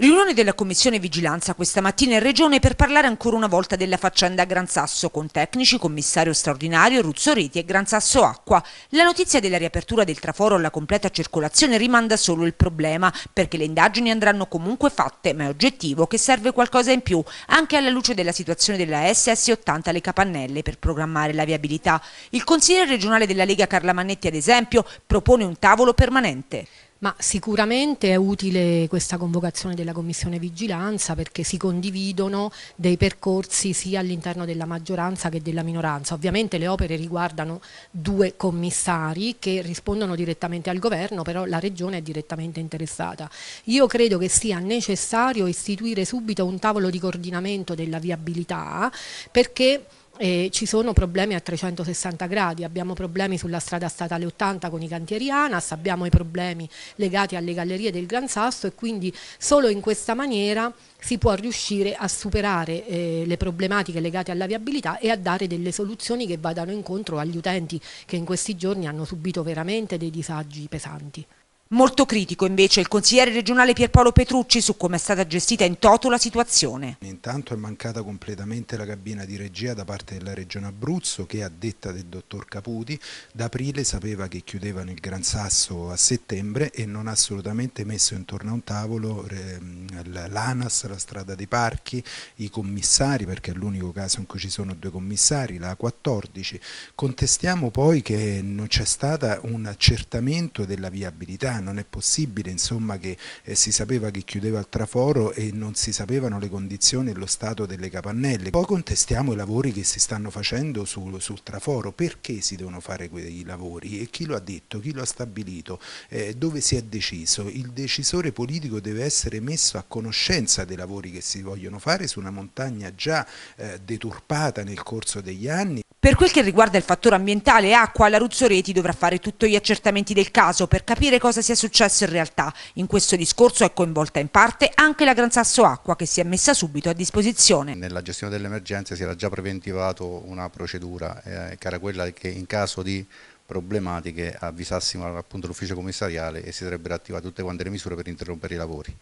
Riunione della Commissione Vigilanza questa mattina in Regione per parlare ancora una volta della faccenda Gran Sasso con tecnici, commissario straordinario, Ruzzoreti e Gran Sasso Acqua. La notizia della riapertura del traforo alla completa circolazione rimanda solo il problema, perché le indagini andranno comunque fatte, ma è oggettivo che serve qualcosa in più, anche alla luce della situazione della SS80 alle Capannelle per programmare la viabilità. Il consigliere regionale della Lega Carla Manetti, ad esempio, propone un tavolo permanente. Ma sicuramente è utile questa convocazione della Commissione Vigilanza perché si condividono dei percorsi sia all'interno della maggioranza che della minoranza. Ovviamente le opere riguardano due commissari che rispondono direttamente al governo, però la regione è direttamente interessata. Io credo che sia necessario istituire subito un tavolo di coordinamento della viabilità perché eh, ci sono problemi a 360 gradi, abbiamo problemi sulla strada statale 80 con i cantieri ANAS, abbiamo i problemi legati alle gallerie del Gran Sasso e quindi solo in questa maniera si può riuscire a superare eh, le problematiche legate alla viabilità e a dare delle soluzioni che vadano incontro agli utenti che in questi giorni hanno subito veramente dei disagi pesanti. Molto critico invece il consigliere regionale Pierpaolo Petrucci su come è stata gestita in toto la situazione. Intanto è mancata completamente la cabina di regia da parte della regione Abruzzo che a detta del dottor Caputi da aprile sapeva che chiudevano il Gran Sasso a settembre e non ha assolutamente messo intorno a un tavolo ehm, l'ANAS, la strada dei parchi, i commissari perché è l'unico caso in cui ci sono due commissari, la 14. Contestiamo poi che non c'è stato un accertamento della viabilità non è possibile insomma, che eh, si sapeva che chiudeva il traforo e non si sapevano le condizioni e lo stato delle capannelle. Poi contestiamo i lavori che si stanno facendo sul, sul traforo, perché si devono fare quei lavori e chi lo ha detto, chi lo ha stabilito, eh, dove si è deciso. Il decisore politico deve essere messo a conoscenza dei lavori che si vogliono fare su una montagna già eh, deturpata nel corso degli anni. Per quel che riguarda il fattore ambientale e acqua, la Ruzzoreti dovrà fare tutti gli accertamenti del caso per capire cosa sia successo in realtà. In questo discorso è coinvolta in parte anche la Gran Sasso Acqua che si è messa subito a disposizione. Nella gestione dell'emergenza si era già preventivato una procedura eh, che era quella che in caso di problematiche avvisassimo l'ufficio commissariale e si sarebbero attivate tutte quante le misure per interrompere i lavori.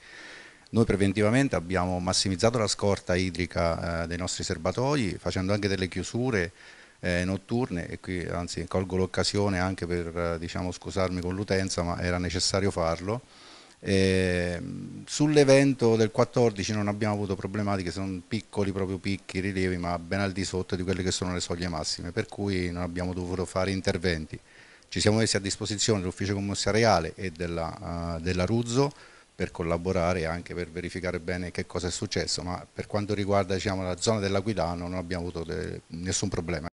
Noi preventivamente abbiamo massimizzato la scorta idrica eh, dei nostri serbatoi facendo anche delle chiusure eh, notturne e qui anzi colgo l'occasione anche per eh, diciamo, scusarmi con l'utenza ma era necessario farlo. Eh, Sull'evento del 14 non abbiamo avuto problematiche, sono piccoli proprio picchi, rilievi, ma ben al di sotto di quelle che sono le soglie massime, per cui non abbiamo dovuto fare interventi. Ci siamo messi a disposizione dell'ufficio commissariale e della, uh, della Ruzzo per collaborare e anche per verificare bene che cosa è successo, ma per quanto riguarda diciamo, la zona dell'Aquilano non abbiamo avuto eh, nessun problema.